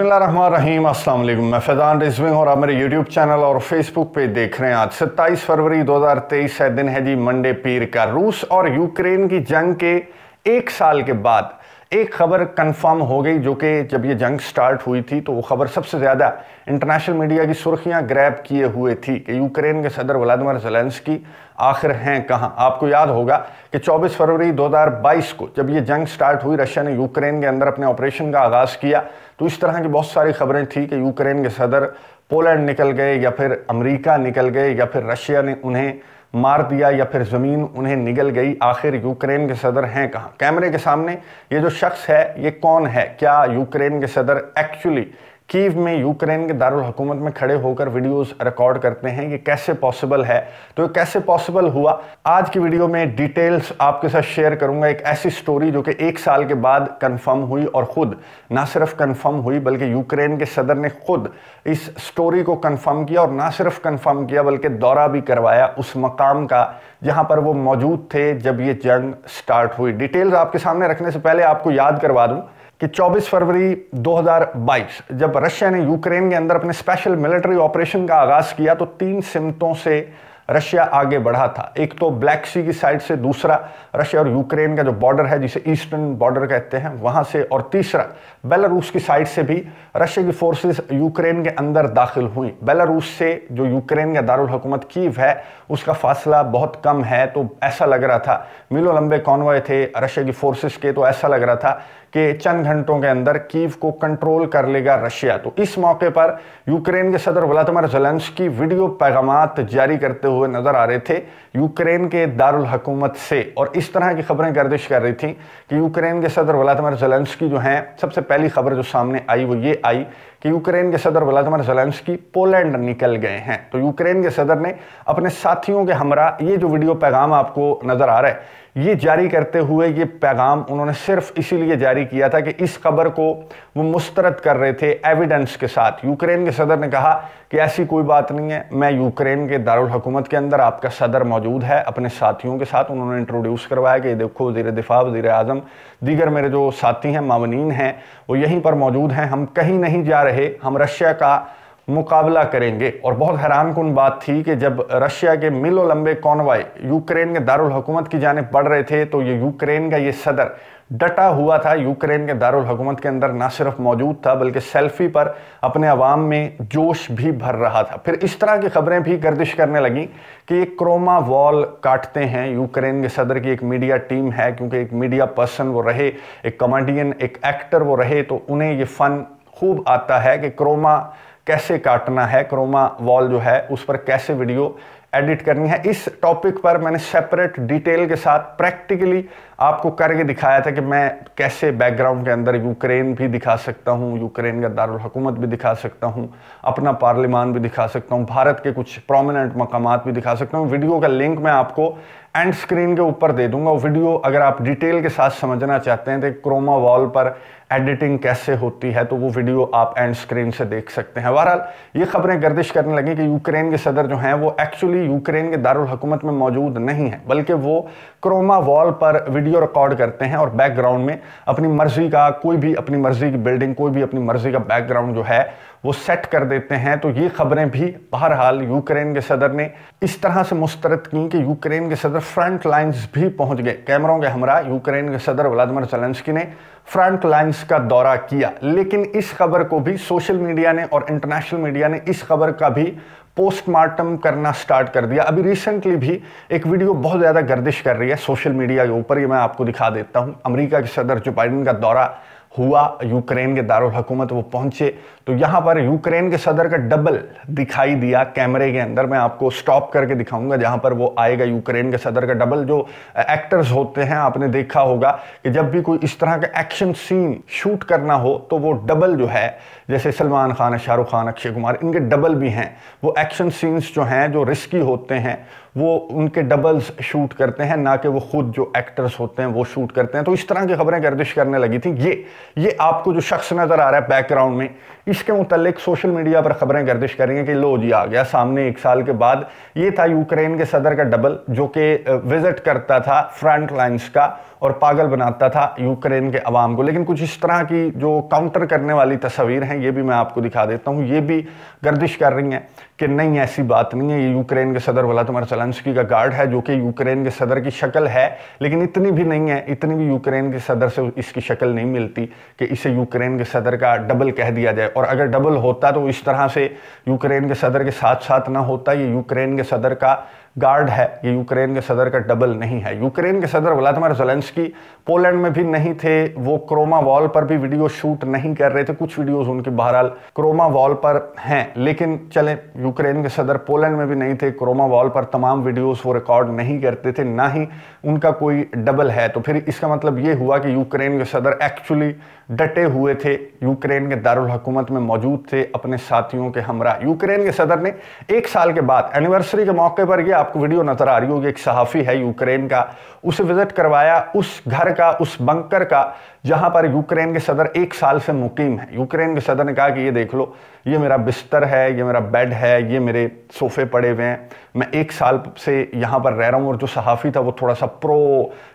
बिसमीम अल्लाम मैं फैज़ान रिजविंग और आप मेरे यूट्यूब चैनल और फेसबुक पे देख रहे हैं आज 27 फरवरी 2023 है दिन है जी मंडे पीर का रूस और यूक्रेन की जंग के एक साल के बाद एक खबर कंफर्म हो गई जो कि जब ये जंग स्टार्ट हुई थी तो वो खबर सबसे ज़्यादा इंटरनेशनल मीडिया की सुर्खियां ग्रैब किए हुए थी कि यूक्रेन के सदर व्लादिमिर जेलेंस्की आखिर हैं कहाँ आपको याद होगा कि 24 फरवरी 2022 को जब ये जंग स्टार्ट हुई रशिया ने यूक्रेन के अंदर अपने ऑपरेशन का आगाज़ किया तो इस तरह की बहुत सारी खबरें थी कि यूक्रेन के सदर पोलैंड निकल गए या फिर अमरीका निकल गए या फिर रशिया ने उन्हें मार दिया या फिर ज़मीन उन्हें निगल गई आखिर यूक्रेन के सदर हैं कहाँ कैमरे के सामने ये जो शख्स है ये कौन है क्या यूक्रेन के सदर एक्चुअली कीव में यूक्रेन के दारुल हुकूमत में खड़े होकर वीडियोस रिकॉर्ड करते हैं ये कैसे पॉसिबल है तो ये कैसे पॉसिबल हुआ आज की वीडियो में डिटेल्स आपके साथ शेयर करूंगा एक ऐसी स्टोरी जो कि एक साल के बाद कंफर्म हुई और ख़ुद ना सिर्फ कंफर्म हुई बल्कि यूक्रेन के सदर ने खुद इस स्टोरी को कन्फर्म किया और ना सिर्फ कन्फर्म किया बल्कि दौरा भी करवाया उस मकाम का जहाँ पर वो मौजूद थे जब ये जंग स्टार्ट हुई डिटेल्स आपके सामने रखने से पहले आपको याद करवा दूँ कि 24 फरवरी 2022 जब रशिया ने यूक्रेन के अंदर अपने स्पेशल मिलिट्री ऑपरेशन का आगाज किया तो तीन सिमतों से रशिया आगे बढ़ा था एक तो ब्लैक सी की साइड से दूसरा रशिया और यूक्रेन का जो बॉर्डर है जिसे ईस्टर्न बॉर्डर कहते हैं वहां से और तीसरा बेलारूस की साइड से भी रशिया की फोर्सेस यूक्रेन के अंदर दाखिल हुई बेलारूस से जो यूक्रेन का दारकूमत कीव है उसका फासला बहुत कम है तो ऐसा लग रहा था मिलो लंबे कॉन्वॉय थे रशिया की फोर्सेस के तो ऐसा लग रहा था कि चंद घंटों के अंदर कीव को कंट्रोल कर लेगा रशिया तो इस मौके पर यूक्रेन के सदर व्लादिमिर जेलेंस्की वीडियो पैगाम जारी करते हुए नजर आ रहे थे यूक्रेन के दारुल हकूमत से और इस तरह की खबरें गर्दिश कर रही थी कि यूक्रेन के सदर वलादमर जलेंस्की जो हैं सबसे पहली खबर जो सामने आई वो ये आई कि यूक्रेन के सदर व्लादिमिर जेलेंस्की पोलैंड निकल गए हैं तो यूक्रेन के सदर ने अपने साथियों के हमरा ये जो वीडियो पैगाम आपको नज़र आ रहा है ये जारी करते हुए ये पैगाम उन्होंने सिर्फ इसीलिए जारी किया था कि इस खबर को वो मुस्तरद कर रहे थे एविडेंस के साथ यूक्रेन के सदर ने कहा कि ऐसी कोई बात नहीं है मैं यूक्रेन के दारुल हुकूमत के अंदर आपका सदर मौजूद है अपने साथियों के साथ उन्होंने इंट्रोड्यूस करवाया कि देखो वजीर दिफा वजीर आजम दीगर मेरे जो साथी हैं मामनीन हैं वो यहीं पर मौजूद हैं हम कहीं नहीं जा रहे हम रशिया का मुकाबला करेंगे और बहुत हैरान कन बात थी कि जब रशिया के मिलो लंबे कॉनवाई यूक्रेन के दारुल हुकूमत की जानब बढ़ रहे थे तो ये यूक्रेन का ये सदर डटा हुआ था यूक्रेन के दारुल हुकूमत के अंदर ना सिर्फ मौजूद था बल्कि सेल्फी पर अपने आवाम में जोश भी भर रहा था फिर इस तरह की खबरें भी गर्दिश करने लगी कि ये क्रोमा वॉल काटते हैं यूक्रेन के सदर की एक मीडिया टीम है क्योंकि एक मीडिया पर्सन वो रहे एक कमेडियन एक एक्टर वो रहे तो उन्हें ये फ़न खूब आता है कि क्रोमा कैसे काटना है क्रोमा वॉल जो है उस पर कैसे वीडियो एडिट करनी है इस टॉपिक पर मैंने सेपरेट डिटेल के साथ प्रैक्टिकली आपको करके दिखाया था कि मैं कैसे बैकग्राउंड के अंदर यूक्रेन भी दिखा सकता हूँ यूक्रेन का दारुल हुकूमत भी दिखा सकता हूँ अपना पार्लिमान भी दिखा सकता हूँ भारत के कुछ प्रोमिनेंट मकाम भी दिखा सकता हूँ वीडियो का लिंक मैं आपको एंड स्क्रीन के ऊपर दे दूंगा वीडियो अगर आप डिटेल के साथ समझना चाहते हैं तो क्रोमा वॉल पर एडिटिंग कैसे होती है तो वो वीडियो आप एंड स्क्रीन से देख सकते हैं बहरहाल ये खबरें गर्दिश करने लगी कि यूक्रेन के सदर जो हैं वो एक्चुअली भी यूक्रेन के दारुल हुकूमत में मौजूद नहीं है बल्कि वो क्रोमा वॉल पर वीडियो रिकॉर्ड करते हैं और बैकग्राउंड में अपनी मर्जी का कोई भी अपनी मर्जी की बिल्डिंग कोई भी अपनी मर्जी का बैकग्राउंड जो है वो सेट कर देते हैं तो ये खबरें भी बहरहाल यूक्रेन के सदर ने इस तरह से मुस्तरद की कि यूक्रेन के सदर फ्रंट लाइन्स भी पहुंच गए कैमरों के हमरा यूक्रेन के सदर व्लादिमिर जलेंसकी ने फ्रंट लाइन्स का दौरा किया लेकिन इस खबर को भी सोशल मीडिया ने और इंटरनेशनल मीडिया ने इस खबर का भी पोस्टमार्टम करना स्टार्ट कर दिया अभी रिसेंटली भी एक वीडियो बहुत ज़्यादा गर्दिश कर रही है सोशल मीडिया के ऊपर ये मैं आपको दिखा देता हूँ अमेरिका के सदर जो बाइडन का दौरा हुआ यूक्रेन के दारुल हकूमत वो पहुंचे तो यहाँ पर यूक्रेन के सदर का डबल दिखाई दिया कैमरे के अंदर मैं आपको स्टॉप करके दिखाऊंगा जहाँ पर वो आएगा यूक्रेन के सदर का डबल जो एक्टर्स होते हैं आपने देखा होगा कि जब भी कोई इस तरह का एक्शन सीन शूट करना हो तो वो डबल जो है जैसे सलमान खान शाहरुख खान अक्षय कुमार इनके डबल भी हैं वो एक्शन सीन्स जो हैं जो रिस्की होते हैं वो उनके डबल्स शूट करते हैं ना कि वो खुद जो एक्टर्स होते हैं वो शूट करते हैं तो इस तरह की खबरें गर्दिश करने लगी थी ये ये आपको जो शख्स नज़र आ रहा है बैकग्राउंड में इसके मुतलिक सोशल मीडिया पर खबरें गर्दिश करेंगे कि लो जी आ गया सामने एक साल के बाद ये था यूक्रेन के सदर का डबल जो कि विज़िट करता था फ्रंट लाइन्स का और पागल बनाता था यूक्रेन के अवाम को लेकिन कुछ इस तरह की जो काउंटर करने वाली तस्वीर हैं ये भी मैं आपको दिखा देता हूँ ये भी गर्दिश कर रही हैं कि नहीं ऐसी बात नहीं है ये यूक्रेन के सदर वलादिमिर सलंसकी का गार्ड है जो कि यूक्रेन के सदर की शक्ल है लेकिन इतनी भी नहीं है इतनी भी यूक्रेन के सदर से इसकी शक्ल नहीं मिलती कि इसे यूक्रेन के सदर का डबल कह दिया जाए और अगर डबल होता तो इस तरह से यूक्रेन के सदर के साथ साथ ना होता ये यूक्रेन के सदर का गार्ड है ये यूक्रेन के सदर का डबल नहीं है यूक्रेन के सदर व्लादिमिर जोलेंसकी पोलैंड में भी नहीं थे वो क्रोमा वॉल पर भी वीडियो शूट नहीं कर रहे थे कुछ वीडियोस उनके बहरहाल क्रोमा वॉल पर हैं लेकिन चले यूक्रेन के सदर पोलैंड में भी नहीं थे क्रोमा वॉल पर तमाम वीडियोस वो रिकॉर्ड नहीं करते थे ना ही उनका कोई डबल है तो फिर इसका मतलब ये हुआ कि यूक्रेन के सदर एक्चुअली डटे हुए थे यूक्रेन के दारुल हुकूमत में मौजूद थे अपने साथियों के हमरा यूक्रेन के सदर ने एक साल के बाद एनिवर्सरी के मौके पर यह आपको वीडियो नज़र आ रही होगी एक सहाफ़ी है यूक्रेन का उसे विज़िट करवाया उस घर का उस बंकर का जहां पर यूक्रेन के सदर एक साल से मुकीम है यूक्रेन के सदर ने कहा कि ये देख लो ये मेरा बिस्तर है ये मेरा बेड है ये मेरे सोफे पड़े हुए हैं मैं एक साल से यहाँ पर रह रहा हूँ और जो सहाफ़ी था वो थोड़ा सा प्रो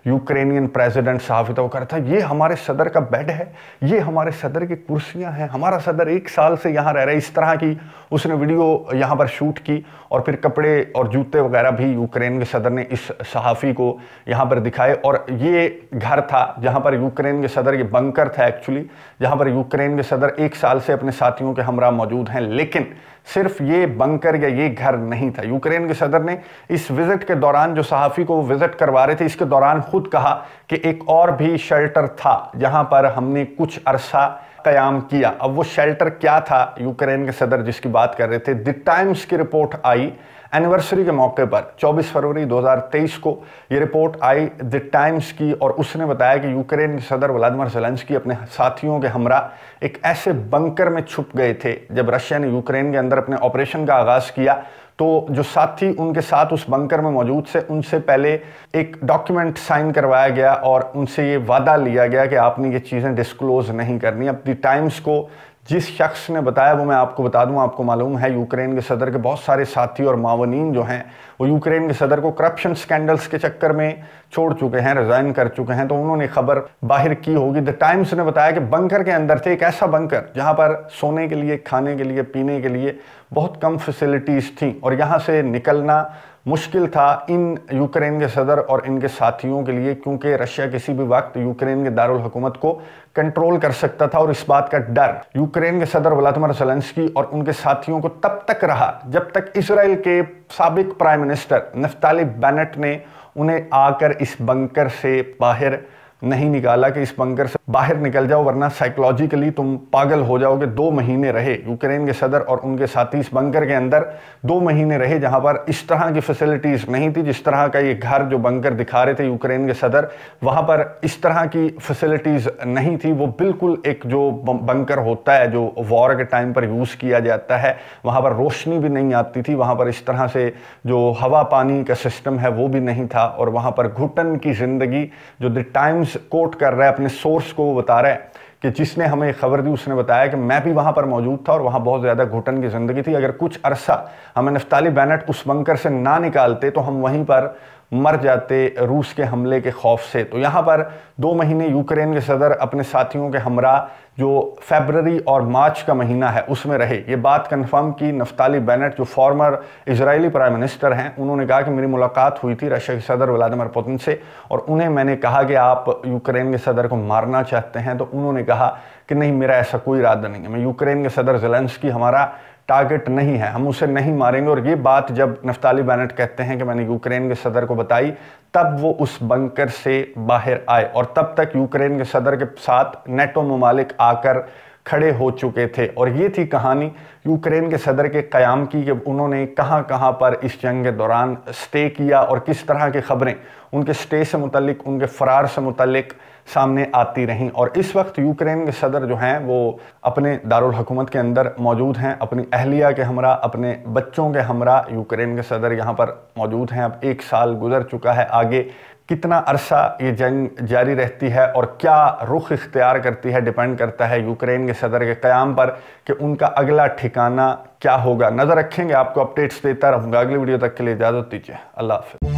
यूक्रेनियन प्रेसिडेंट सहाफ़ी था वो कह रहा था ये हमारे सदर का बेड है ये हमारे सदर की कुर्सियाँ हैं हमारा सदर एक साल से यहाँ रह रहा है इस तरह की उसने वीडियो यहाँ पर शूट की और फिर कपड़े और जूते वगैरह भी यूक्रेन के सदर ने इस सहाफ़ी को यहाँ पर दिखाए और ये घर था जहाँ पर यूक्रेन के सदर ये बंकर था एक्चुअली जहाँ पर यूक्रेन के सदर एक साल से अपने साथियों के हमरा मौजूद हैं लेकिन सिर्फ ये बंकर या ये घर नहीं था यूक्रेन के सदर ने इस विज़िट के दौरान जो सहाफ़ी को विज़िट करवा रहे थे इसके दौरान खुद कहा कि एक और भी शेल्टर था जहाँ पर हमने कुछ अरसा कयाम किया अब वो शेल्टर क्या था यूक्रेन के सदर जिसकी बात कर रहे थे द टाइम्स की रिपोर्ट आई एनिवर्सरी के मौके पर 24 फरवरी 2023 को ये रिपोर्ट आई द टाइम्स की और उसने बताया कि यूक्रेन के सदर व्लादिमिर जेलेंस्की अपने साथियों के हमरा एक ऐसे बंकर में छुप गए थे जब रशिया ने यूक्रेन के अंदर अपने ऑपरेशन का आगाज़ किया तो जो साथी उनके साथ उस बंकर में मौजूद थे उनसे पहले एक डॉक्यूमेंट साइन करवाया गया और उनसे ये वादा लिया गया कि आपने ये चीज़ें डिस्क्लोज नहीं करनी अब द टाइम्स को जिस शख्स ने बताया वो मैं आपको बता दूं आपको मालूम है यूक्रेन के सदर के बहुत सारे साथी और मावनीन जो हैं वो यूक्रेन के सदर को करप्शन स्कैंडल्स के चक्कर में छोड़ चुके हैं रिज़ाइन कर चुके हैं तो उन्होंने खबर बाहर की होगी द टाइम्स ने बताया कि बंकर के अंदर थे एक ऐसा बंकर जहाँ पर सोने के लिए खाने के लिए पीने के लिए बहुत कम फैसिलिटीज़ थी और यहाँ से निकलना मुश्किल था इन यूक्रेन के सदर और इनके साथियों के लिए क्योंकि रशिया किसी भी वक्त यूक्रेन के दारुल हुकूमत को कंट्रोल कर सकता था और इस बात का डर यूक्रेन के सदर व्लादिमिर जलेंस्की और उनके साथियों को तब तक रहा जब तक इसराइल के सबक प्राइम मिनिस्टर नफ्ताली बैनट ने उन्हें आकर इस बंकर से बाहर नहीं निकाला कि इस बंकर से बाहर निकल जाओ वरना साइकोलॉजिकली तुम पागल हो जाओगे दो महीने रहे यूक्रेन के सदर और उनके साथी इस बंकर के अंदर दो महीने रहे जहां पर इस तरह की फैसिलिटीज़ नहीं थी जिस तरह का ये घर जो बंकर दिखा रहे थे यूक्रेन के सदर वहां पर इस तरह की फैसिलिटीज़ नहीं थी वो बिल्कुल एक जो बंकर होता है जो वॉर के टाइम पर यूज़ किया जाता है वहाँ पर रोशनी भी नहीं आती थी वहाँ पर इस तरह से जो हवा पानी का सिस्टम है वो भी नहीं था और वहाँ पर घुटन की ज़िंदगी जो द टाइम्स मीन्स कोट कर रहा है अपने सोर्स को वो बता रहा है कि जिसने हमें खबर दी उसने बताया कि मैं भी वहां पर मौजूद था और वहां बहुत ज़्यादा घुटन की ज़िंदगी थी अगर कुछ अरसा हमें नफ्ताली बैनट उस बंकर से ना निकालते तो हम वहीं पर मर जाते रूस के हमले के खौफ से तो यहाँ पर दो महीने यूक्रेन के सदर अपने साथियों के हमरा जो फेबररी और मार्च का महीना है उसमें रहे ये बात कन्फर्म की नफ्ताली बैनट जो फॉर्मर इसराइली प्राइम मिनिस्टर हैं उन्होंने कहा कि मेरी मुलाकात हुई थी रशिया के सदर व्लादिमिर पुतिन से और उन्हें मैंने कहा कि आप यूक्रेन के सदर को मारना चाहते हैं तो उन्होंने कहा कि नहीं मेरा ऐसा कोई इरादा नहीं है मैं यूक्रेन के सदर जेलेंसकी हमारा टारगेट नहीं है हम उसे नहीं मारेंगे और ये बात जब नफ्ताली बैनट कहते हैं कि मैंने यूक्रेन के सदर को बताई तब वो उस बंकर से बाहर आए और तब तक यूक्रेन के सदर के साथ नेटो ममालिक आकर खड़े हो चुके थे और ये थी कहानी यूक्रेन के सदर के क़्याम की कि उन्होंने कहां कहां पर इस जंग के दौरान स्टे किया और किस तरह की खबरें उनके स्टे से मुतलिक उनके फ़रार से मुतलिक सामने आती रहीं और इस वक्त यूक्रेन के सदर जो हैं वो अपने दारुल हकूमत के अंदर मौजूद हैं अपनी अहलिया के हमरा अपने बच्चों के हमरा यूक्रेन के सदर यहाँ पर मौजूद हैं अब एक साल गुजर चुका है आगे कितना अरसा ये जंग जारी रहती है और क्या रुख इख्तियार करती है डिपेंड करता है यूक्रेन के सदर के क़्याम पर कि उनका अगला ठिकाना क्या होगा नज़र रखेंगे आपको अपडेट्स देता रहूँगा अगली वीडियो तक के लिए इजाज़त दीजिए अल्लाह हाफ